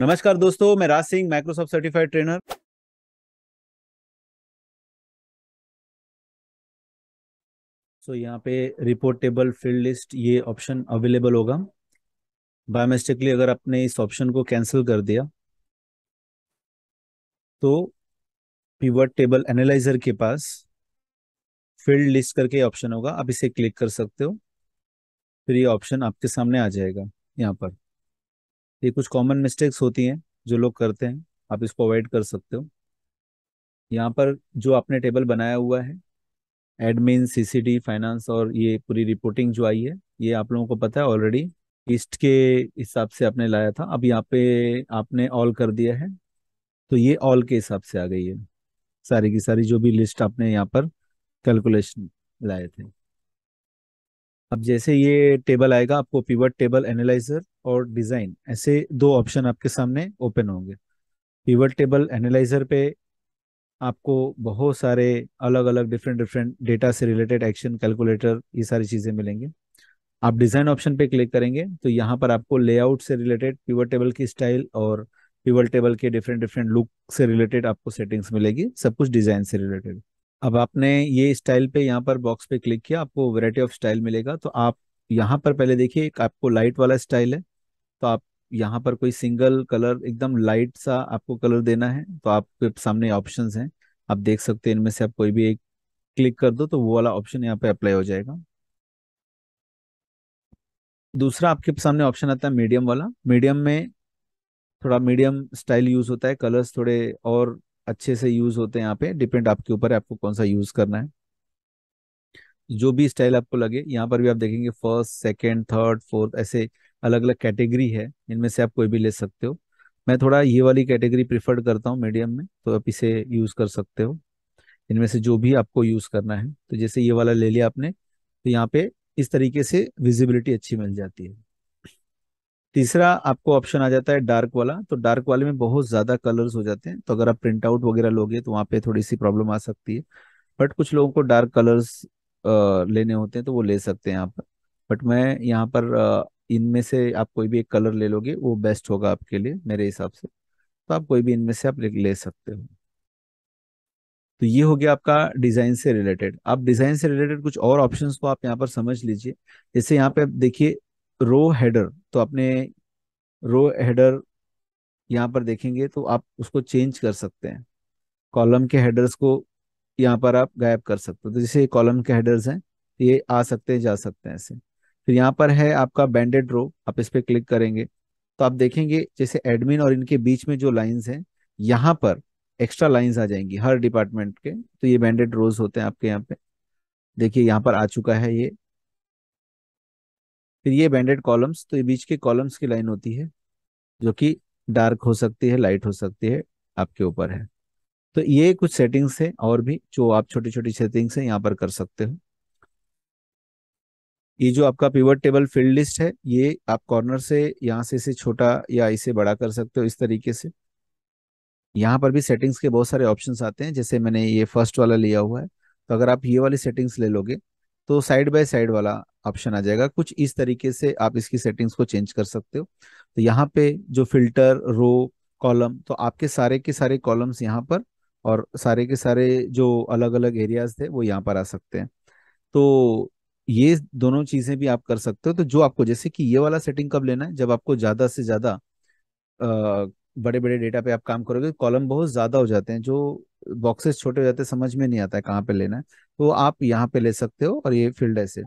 नमस्कार दोस्तों मैं Raj Singh Microsoft certified trainer so so, यहाँ पे रिपोर्ट टेबल फील्ड लिस्ट ये ऑप्शन अवेलेबल होगा बायोमेस्टिकली अगर आपने इस ऑप्शन को कैंसिल कर दिया तो पिवट टेबल एनालाइजर के पास फील्ड लिस्ट करके ऑप्शन होगा आप इसे क्लिक कर सकते हो फिर ये ऑप्शन आपके सामने आ जाएगा यहाँ पर ये कुछ कॉमन मिस्टेक्स होती हैं जो लोग करते हैं आप इसको अवॉइड कर सकते हो यहाँ पर जो आपने टेबल बनाया हुआ है एडमिन सीसीडी फाइनेंस और ये पूरी रिपोर्टिंग जो आई है ये आप लोगों को पता है ऑलरेडी ईस्ट के हिसाब से आपने लाया था अब यहाँ पे आपने ऑल कर दिया है तो ये ऑल के हिसाब से आ गई है सारी की सारी जो भी लिस्ट आपने यहाँ पर कैलकुलेशन लाए थे अब जैसे ये टेबल आएगा आपको पिवट टेबल एनालाइजर और डिजाइन ऐसे दो ऑप्शन आपके सामने ओपन होंगे पिवट टेबल एनालाइजर पे आपको बहुत सारे अलग अलग डिफरेंट डिफरेंट डेटा से रिलेटेड एक्शन कैलकुलेटर ये सारी चीजें मिलेंगे आप डिजाइन ऑप्शन पे क्लिक करेंगे तो यहाँ पर आपको लेआउट से रिलेटेड पिवट टेबल की स्टाइल और पिवट टेबल के डिफरेंट डिफरेंट लुक से रिलेटेड आपको सेटिंग्स मिलेगी सब कुछ डिजाइन से रिलेटेड अब आपने ये स्टाइल पे यहाँ पर बॉक्स पे क्लिक किया आपको वेराइटी ऑफ स्टाइल मिलेगा तो आप यहाँ पर पहले देखिए एक आपको लाइट वाला स्टाइल है तो आप यहाँ पर कोई सिंगल कलर एकदम लाइट सा आपको कलर देना है तो आपके सामने ऑप्शंस हैं आप देख सकते हैं इनमें से आप कोई भी एक क्लिक कर दो तो वो वाला ऑप्शन यहाँ पे अप्लाई हो जाएगा दूसरा आपके सामने ऑप्शन आता है मीडियम वाला मीडियम में थोड़ा मीडियम स्टाइल यूज होता है कलर्स थोड़े और अच्छे से यूज होते हैं यहाँ पे डिपेंड आपके ऊपर है आपको कौन सा यूज करना है जो भी स्टाइल आपको लगे यहाँ पर भी आप देखेंगे फर्स्ट सेकेंड थर्ड फोर्थ ऐसे अलग अलग कैटेगरी है इनमें से आप कोई भी ले सकते हो मैं थोड़ा ये वाली कैटेगरी प्रिफर्ड करता हूँ मीडियम में तो आप इसे यूज कर सकते हो इनमें से जो भी आपको यूज करना है तो जैसे ये वाला ले लिया आपने तो यहाँ पे इस तरीके से विजिबिलिटी अच्छी मिल जाती है तीसरा आपको ऑप्शन आ जाता है डार्क वाला तो डार्क वाले में बहुत ज्यादा कलर्स हो जाते हैं तो अगर आप प्रिंट आउट वगैरह लोगे तो वहाँ पे थोड़ी सी प्रॉब्लम आ सकती है बट कुछ लोगों को डार्क कलर्स लेने होते हैं तो वो ले सकते हैं यहाँ पर बट मैं यहाँ पर इनमें से आप कोई भी एक कलर ले लोगे वो बेस्ट होगा आपके लिए मेरे हिसाब से तो आप कोई भी इनमें से आप ले, ले सकते हो तो ये हो गया आपका डिजाइन से रिलेटेड आप डिजाइन से रिलेटेड कुछ और ऑप्शंस को आप यहाँ पर समझ लीजिए जैसे यहाँ पे देखिए रो हेडर तो आपने रो हेडर यहाँ पर देखेंगे तो आप उसको चेंज कर सकते हैं कॉलम के हेडर्स को यहाँ पर आप गायब कर सकते हो तो जैसे कॉलम के हेडर्स हैं तो ये आ सकते हैं जा सकते हैं ऐसे फिर यहाँ पर है आपका बैंडेड रो आप इस पर क्लिक करेंगे तो आप देखेंगे जैसे एडमिन और इनके बीच में जो लाइन्स हैं यहाँ पर एक्स्ट्रा लाइन्स आ जाएंगी हर डिपार्टमेंट के तो ये बैंडेड रोज होते हैं आपके यहाँ पे देखिए यहाँ पर आ चुका है ये फिर ये बैंडेड कॉलम्स तो ये बीच के कॉलम्स की लाइन होती है जो कि डार्क हो सकती है लाइट हो सकती है आपके ऊपर है तो ये कुछ सेटिंग्स है और भी जो आप छोटी छोटी सेटिंग्स है यहाँ पर कर सकते हो ये जो आपका पिवट टेबल फील्ड लिस्ट है ये आप कॉर्नर से यहाँ से इसे छोटा या इसे बड़ा कर सकते हो इस तरीके से यहाँ पर भी सेटिंग्स के बहुत सारे ऑप्शंस आते हैं जैसे मैंने ये फर्स्ट वाला लिया हुआ है तो अगर आप ये वाली सेटिंग्स ले लोगे तो साइड बाय साइड वाला ऑप्शन आ जाएगा कुछ इस तरीके से आप इसकी सेटिंग्स को चेंज कर सकते हो तो यहाँ पे जो फिल्टर रो कॉलम तो आपके सारे के सारे कॉलम्स यहाँ पर और सारे के सारे जो अलग अलग एरियाज थे वो यहाँ पर आ सकते हैं तो ये दोनों चीजें भी आप कर सकते हो तो जो आपको जैसे कि ये वाला सेटिंग कब लेना है जब आपको ज्यादा से ज्यादा बड़े बड़े डेटा पे आप काम करोगे कॉलम तो बहुत ज्यादा हो जाते हैं जो बॉक्सेस छोटे हो जाते समझ में नहीं आता है कहाँ पे लेना है तो आप यहाँ पे ले सकते हो और ये फील्ड ऐसे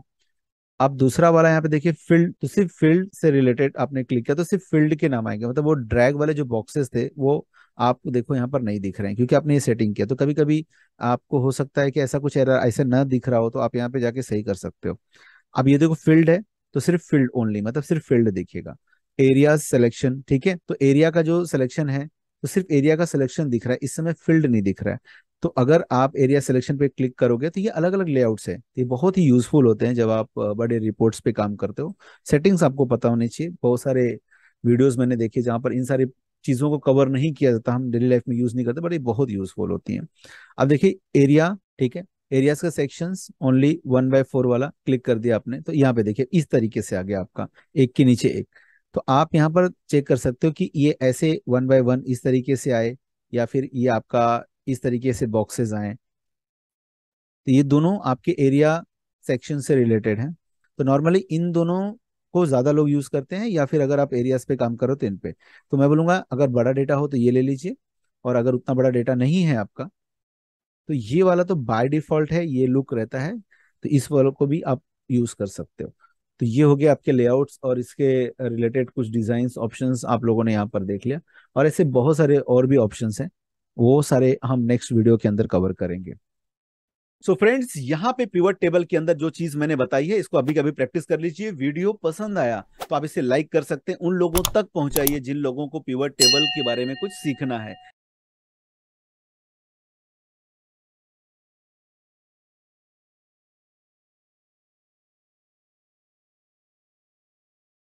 आप दूसरा वाला यहाँ पे देखिए फील्ड तो सिर्फ फील्ड से रिलेटेड आपने क्लिक किया तो सिर्फ फील्ड के नाम आएंगे मतलब वो ड्रैग वाले जो बॉक्सेस थे वो आपको देखो यहाँ पर नहीं दिख रहे हैं क्योंकि आपने ये सेटिंग किया तो कभी कभी आपको हो सकता है कि ऐसा कुछ एरर ऐसे ना दिख रहा हो तो आप यहाँ पे जाके सही कर सकते हो अब ये देखो फील्ड है तो सिर्फ फील्ड ओनली मतलब सिर्फ फील्ड दिखेगा एरिया सिलेक्शन ठीक है तो एरिया का जो सिलेक्शन है तो सिर्फ एरिया का सिलेक्शन दिख रहा है इस समय फील्ड नहीं दिख रहा है तो अगर आप एरिया सिलेक्शन पे क्लिक करोगे तो ये अलग अलग लेआउट्स है ये बहुत ही यूजफुल होते हैं जब आप बड़े रिपोर्ट्स पे काम करते हो सेटिंग्स आपको पता होनी चाहिए बहुत सारे वीडियोस मैंने देखे जहां पर इन सारी चीजों को कवर नहीं किया जाता हम डेली लाइफ में यूज नहीं करते बट ये बहुत यूजफुल होती है अब देखिए एरिया ठीक है एरियाज का section only one by four वाला क्लिक कर दिया आपने तो यहाँ पे देखिए इस तरीके से आ गया आपका एक के नीचे एक तो आप यहाँ पर चेक कर सकते हो कि ये ऐसे वन बाय वन इस तरीके से आए या फिर ये आपका इस तरीके से बॉक्सेस आए तो ये दोनों आपके एरिया सेक्शन से रिलेटेड हैं तो नॉर्मली इन दोनों को ज़्यादा लोग यूज़ करते हैं या फिर अगर आप एरियाज पे काम करो तो इन पे तो मैं बोलूंगा अगर बड़ा डेटा हो तो ये ले लीजिए और अगर उतना बड़ा डेटा नहीं है आपका तो ये वाला तो बाय डिफॉल्ट है ये लुक रहता है तो इस वालों को भी आप यूज़ कर सकते हो तो ये हो गया आपके लेआउट्स और इसके रिलेटेड कुछ डिजाइन ऑप्शन आप लोगों ने यहाँ पर देख लिया और ऐसे बहुत सारे और भी ऑप्शन हैं वो सारे हम नेक्स्ट वीडियो के अंदर कवर करेंगे सो फ्रेंड्स यहाँ पे पिवट टेबल के अंदर जो चीज मैंने बताई है इसको अभी कभी प्रैक्टिस कर लीजिए वीडियो पसंद आया तो आप इसे लाइक कर सकते हैं उन लोगों तक पहुंचाइए जिन लोगों को पिवट टेबल के बारे में कुछ सीखना है